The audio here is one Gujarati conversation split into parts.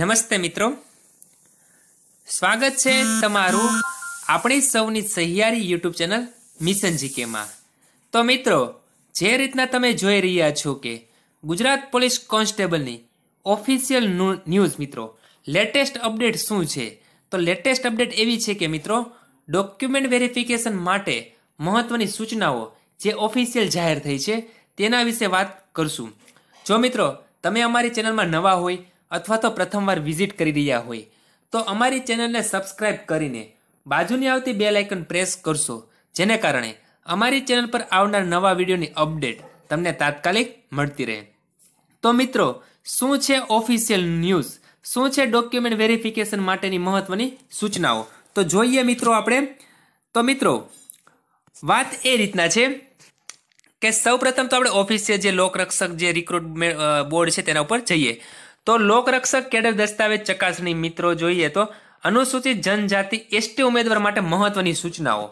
નમસ્તે મિત્રો સ્વાગત છે તમારું આપણી સૌની સહિયારી યુટ્યુબ ચેનલ મિશન જીકેમાં તો મિત્રો જે રીતના તમે જોઈ રહ્યા છો કે ગુજરાત પોલીસ કોન્સ્ટેબલની ઓફિશિયલ ન્યૂઝ મિત્રો લેટેસ્ટ અપડેટ શું છે તો લેટેસ્ટ અપડેટ એવી છે કે મિત્રો ડોક્યુમેન્ટ વેરિફિકેશન માટે મહત્વની સૂચનાઓ જે ઓફિશિયલ જાહેર થઈ છે તેના વિશે વાત કરશું જો મિત્રો તમે અમારી ચેનલમાં નવા હોય અથવા તો પ્રથમવાર વિઝિટ કરી રહ્યા હોય તો અમારી ચેનલને સબસ્ક્રાઇબ કરીને બાજુની આવતી બે આઇકન પ્રેસ કરશો જેને કારણે અમારી ચેનલ પર આવનાર નવા વિડીયોની અપડેટ તમને તાત્કાલિક મળતી રહે તો મિત્રો શું છે ઓફિશિયલ ન્યૂઝ શું છે ડોક્યુમેન્ટ વેરિફિકેશન માટેની મહત્વની સૂચનાઓ તો જોઈએ મિત્રો આપણે તો મિત્રો વાત એ રીતના છે કે સૌપ્રથમ તો આપણે ઓફિસિયલ જે લોક રક્ષક જે રિક્રુટમેન્ટ બોર્ડ છે તેના ઉપર જઈએ તો લોકરક્ષક કેડર દસ્તાવેજ ચકાસણી મિત્રો જોઈએ તો અનુસૂચિત જનજાતિ એસટી ઉમેદવાર માટે મહત્વની સૂચનાઓ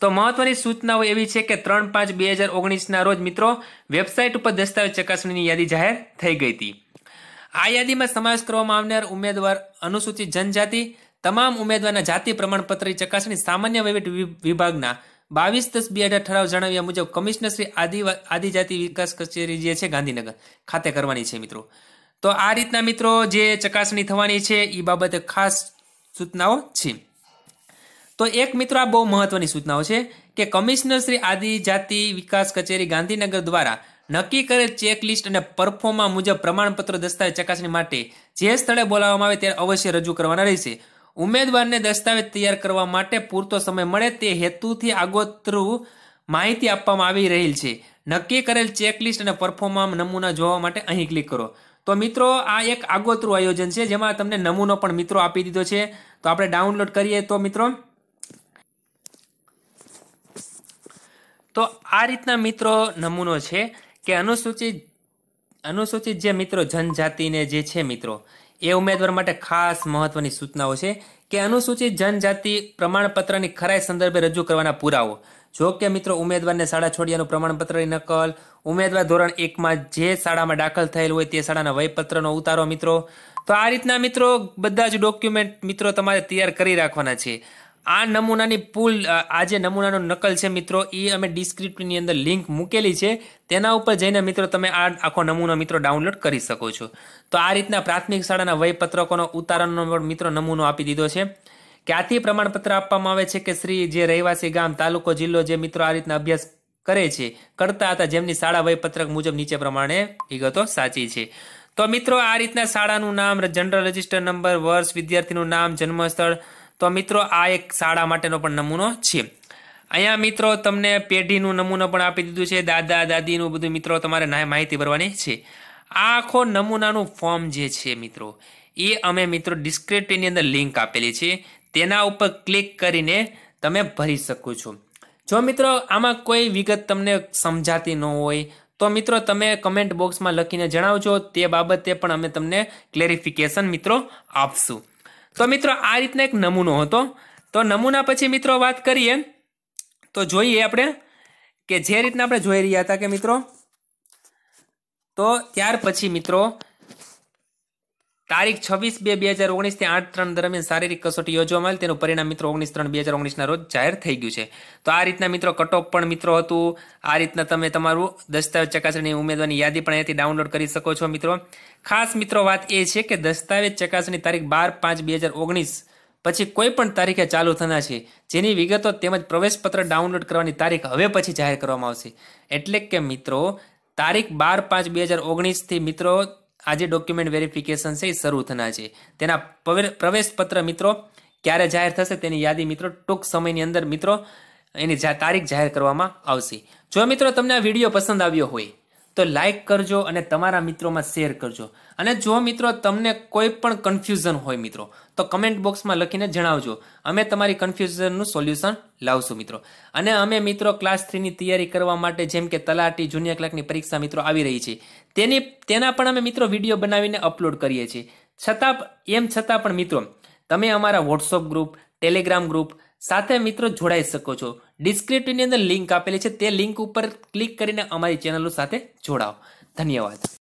તો મહત્વની સૂચનાઓ એવી છે કે ત્રણ પાંચ બે હજાર ઓગણીસના રોજ મિત્રો વેબસાઇટ ઉપર દસ્તાવેજ ચકાસણીની યાદી જાહેર થઈ ગઈ હતી આ યાદીમાં સમાવેશ કરવામાં આવનાર ઉમેદવાર અનુસૂચિત જનજાતિ તમામ ઉમેદવારના જાતિ પ્રમાણપત્રની ચકાસણી સામાન્ય વહીવટ વિભાગના બાવીસ દસ બે હજાર ઠરાવ જણાવ્યા મુજબ કમિશનર શ્રી આદિ આદિજાતિ વિકાસ કચેરી જે છે ગાંધીનગર ખાતે કરવાની છે મિત્રો તો આ રીતના મિત્રો જે ચકાસણી થવાની છે એ બાબતે ખાસ સૂચનાઓ છે તો એક મિત્રો આ બહુ મહત્વની સૂચનાઓ છે કે કમિશનર શ્રી આદિજાતિ વિકાસ કચેરી ગાંધીનગર દ્વારા નક્કી કરેલ ચેકલિસ્ટ અને પરફોર્મા મુજબ પ્રમાણપત્ર દસ્તાવેજ ચકાસણી માટે જે સ્થળે બોલાવવામાં આવે ત્યારે અવશ્ય રજૂ કરવાના રહેશે ઉમેદવારને દસ્તાવેજ તૈયાર કરવા માટે પૂરતો સમય મળે તે હેતુથી આગોતરું માહિતી આપવામાં આવી રહેલ છે નક્કી કરેલ ચેકલિસ્ટ અને પરફોર્મા નમૂના જોવા માટે અહીં ક્લિક કરો તો મિત્રો આ એક આગોતરું આયોજન છે જેમાં તમને નમૂનો પણ મિત્રો આપી દીધો છે તો આપણે ડાઉનલોડ કરીએ તો મિત્રો તો આ રીતના મિત્રો નમૂનો છે કે અનુસૂચિત અનુસૂચિત જે મિત્રો જનજાતિને જે છે મિત્રો એ ઉમેદવાર માટે ખાસ મહત્વની સૂચનાઓ છે કે અનુસૂચિત જનજાતિ પ્રમાણપત્રની ખરાઈ સંદર્ભે રજૂ કરવાના પુરાવો જો કે મિત્રો ઉમેદવારને શાળા છોડ્યાનું પ્રમાણપત્રની નકલ ઉમેદવાર ધોરણ એકમાં જે શાળામાં દાખલ થયેલ હોય તે શાળાના વયપત્રનો ઉતારો મિત્રો તો આ રીતના મિત્રો બધા જ ડોક્યુમેન્ટ મિત્રો તમારે તૈયાર કરી રાખવાના છે આ નમૂનાની પુલ આ જે નમૂનાનો નકલ છે મિત્રો એ અમે ડિસ્ક્રિપ્ટની અંદર લિંક મૂકેલી છે તેના ઉપર જઈને મિત્રો તમે આ આખો નમૂનો મિત્રો ડાઉનલોડ કરી શકો છો તો આ રીતના પ્રાથમિક શાળાના વયપત્રકોનો ઉતારણનો મિત્રો નમૂનો આપી દીધો છે ક્યાંથી પ્રમાણપત્ર આપવામાં આવે છે કે શ્રી જે રહેવાસી ગામ તાલુકો જિલ્લો જે મિત્રો આ રીતના અભ્યાસ કરે છે કરતા હતા જેમની શાળા વયપત્રક મુજબ નીચે પ્રમાણે વિગતો સાચી છે તો મિત્રો આ રીતના શાળાનું નામ જનરલ રજિસ્ટર નંબર વર્ષ વિદ્યાર્થીનું નામ જન્મસ્થળ તો મિત્રો આ એક શાળા માટેનો પણ નમૂનો છે અહીંયા મિત્રો તમને પેઢીનું નમૂનો પણ આપી દીધું છે દાદા દાદીનું બધું મિત્રો તમારે માહિતી ભરવાની છે આ આખો નમૂનાનું ફોર્મ જે છે મિત્રો એ અમે મિત્રો ડિસ્ક્રિપ્ટની અંદર લિંક આપેલી છે તેના ઉપર ક્લિક કરીને તમે ભરી શકો છો જો મિત્રો આમાં કોઈ વિગત તમને સમજાતી ન હોય તો મિત્રો તમે કમેન્ટ બોક્સમાં લખીને જણાવજો તે બાબતે પણ અમે તમને ક્લેરિફિકેશન મિત્રો આપશું તો મિત્રો આ રીતના એક નમૂનો હતો તો નમૂના પછી મિત્રો વાત કરીએ તો જોઈએ આપણે કે જે રીતના આપણે જોઈ રહ્યા હતા કે મિત્રો તો ત્યાર પછી મિત્રો તારીખ છવ્વીસ બે બે હજાર ઓગણીસથી આઠ ત્રણ દરમિયાન શારીરિક કસોટી યોજવામાં આવેલ તેનું પરિણામ મિત્રો ઓગણીસ ત્રણ બે હજાર ઓગણીસના રોજ જાહેર થઈ ગયું છે તો આ રીતના મિત્રો કટઓફ પણ મિત્રો હતું આ રીતના તમે તમારું દસ્તાવેજ ચકાસણી ઉમેદવારની યાદી પણ અહીંયાથી ડાઉનલોડ કરી શકો છો મિત્રો ખાસ મિત્રો વાત એ છે કે દસ્તાવેજ ચકાસણી તારીખ બાર પાંચ બે હજાર ઓગણીસ પછી કોઈ પણ તારીખે ચાલુ થના છે જેની વિગતો તેમજ પ્રવેશપત્ર ડાઉનલોડ કરવાની તારીખ હવે પછી જાહેર કરવામાં આવશે એટલે કે મિત્રો તારીખ બાર પાંચ બે હજાર ઓગણીસથી મિત્રો આજે ડોક્યુમેન્ટ વેરિફિકેશન છે એ શરૂ થના છે તેના પ્રવેશપત્ર મિત્રો ક્યારે જાહેર થશે તેની યાદી મિત્રો ટૂંક સમયની અંદર મિત્રો એની તારીખ જાહેર કરવામાં આવશે જો મિત્રો તમને આ વિડીયો પસંદ આવ્યો હોય તો લાઇક કરજો અને તમારા મિત્રોમાં શેર કરજો અને જો મિત્રો તમને કોઈ પણ કન્ફ્યુઝન હોય મિત્રો તો કમેન્ટ બોક્સમાં લખીને જણાવજો અમે તમારી કન્ફ્યુઝનનું સોલ્યુશન લાવશું મિત્રો અને અમે મિત્રો ક્લાસ થ્રીની તૈયારી કરવા માટે જેમ કે તલાટી જુનિયર ક્લાર્કની પરીક્ષા મિત્રો આવી રહી છે તેની તેના પણ અમે મિત્રો વિડીયો બનાવીને અપલોડ કરીએ છીએ છતાં એમ છતાં પણ મિત્રો તમે અમારા વોટ્સઅપ ગ્રુપ ટેલિગ્રામ ગ્રુપ સાથે મિત્રો જોડાઈ શકો છો ડિસ્ક્રિપ્શનની અંદર લિંક આપેલી છે તે લિંક ઉપર ક્લિક કરીને અમારી ચેનલો સાથે જોડાઓ ધન્યવાદ